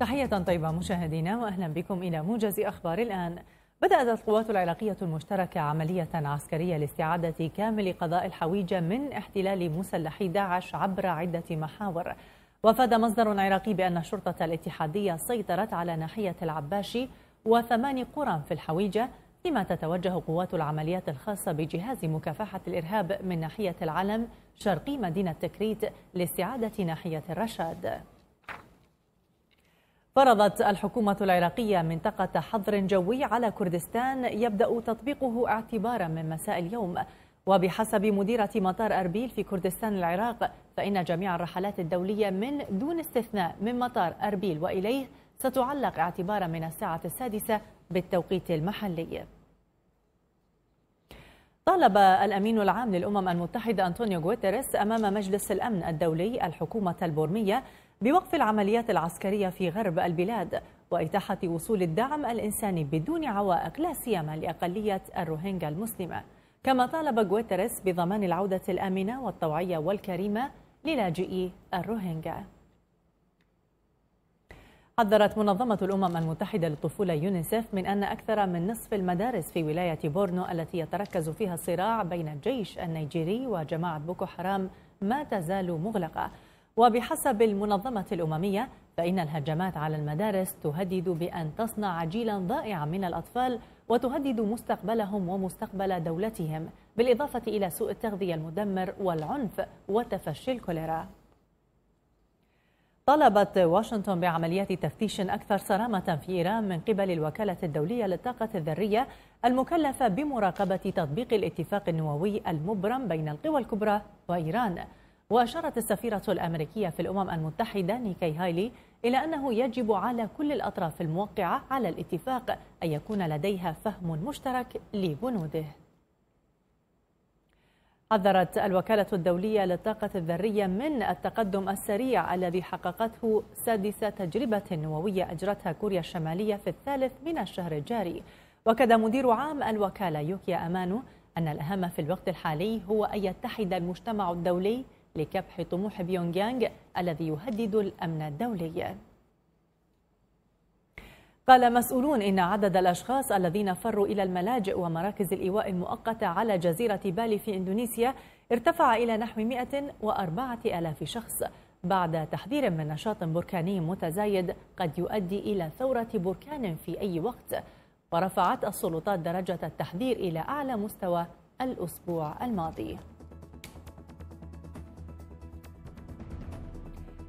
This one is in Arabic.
تحية طيبة مشاهدينا وأهلا بكم إلى موجز أخبار الآن بدأت القوات العراقية المشتركة عملية عسكرية لاستعادة كامل قضاء الحويجة من احتلال مسلحي داعش عبر عدة محاور وافاد مصدر عراقي بأن الشرطة الاتحادية سيطرت على ناحية العباشي وثمان قرى في الحويجة فيما تتوجه قوات العمليات الخاصة بجهاز مكافحة الإرهاب من ناحية العلم شرقي مدينة تكريت لاستعادة ناحية الرشاد فرضت الحكومة العراقية منطقة حظر جوي على كردستان يبدأ تطبيقه اعتبارا من مساء اليوم وبحسب مديرة مطار أربيل في كردستان العراق فإن جميع الرحلات الدولية من دون استثناء من مطار أربيل وإليه ستعلق اعتبارا من الساعة السادسة بالتوقيت المحلي طالب الأمين العام للأمم المتحدة أنطونيو غوتيريس أمام مجلس الأمن الدولي الحكومة البورمية بوقف العمليات العسكرية في غرب البلاد وإتاحة وصول الدعم الإنساني بدون عوائق لا سيما لأقلية الروهينجا المسلمة كما طالب غويترس بضمان العودة الآمنة والطوعية والكريمة للاجئي الروهينجا حذرت منظمة الأمم المتحدة للطفولة يونيسف من أن أكثر من نصف المدارس في ولاية بورنو التي يتركز فيها الصراع بين الجيش النيجيري وجماعة بوكو حرام ما تزال مغلقة وبحسب المنظمة الأممية فإن الهجمات على المدارس تهدد بأن تصنع جيلا ضائعا من الأطفال وتهدد مستقبلهم ومستقبل دولتهم بالإضافة إلى سوء التغذية المدمر والعنف وتفشي الكوليرا طلبت واشنطن بعمليات تفتيش أكثر صرامة في إيران من قبل الوكالة الدولية للطاقة الذرية المكلفة بمراقبة تطبيق الاتفاق النووي المبرم بين القوى الكبرى وإيران وأشارت السفيرة الأمريكية في الأمم المتحدة نيكي هايلي إلى أنه يجب على كل الأطراف الموقعة على الاتفاق أن يكون لديها فهم مشترك لبنوده حذرت الوكالة الدولية للطاقة الذرية من التقدم السريع الذي حققته سادس تجربة نووية أجرتها كوريا الشمالية في الثالث من الشهر الجاري وكذا مدير عام الوكالة يوكيا أمانو أن الأهم في الوقت الحالي هو أن يتحد المجتمع الدولي لكبح طموح بيونغيانغ الذي يهدد الأمن الدولي قال مسؤولون إن عدد الأشخاص الذين فروا إلى الملاجئ ومراكز الإيواء المؤقتة على جزيرة بالي في إندونيسيا ارتفع إلى نحو 104 ألاف شخص بعد تحذير من نشاط بركاني متزايد قد يؤدي إلى ثورة بركان في أي وقت ورفعت السلطات درجة التحذير إلى أعلى مستوى الأسبوع الماضي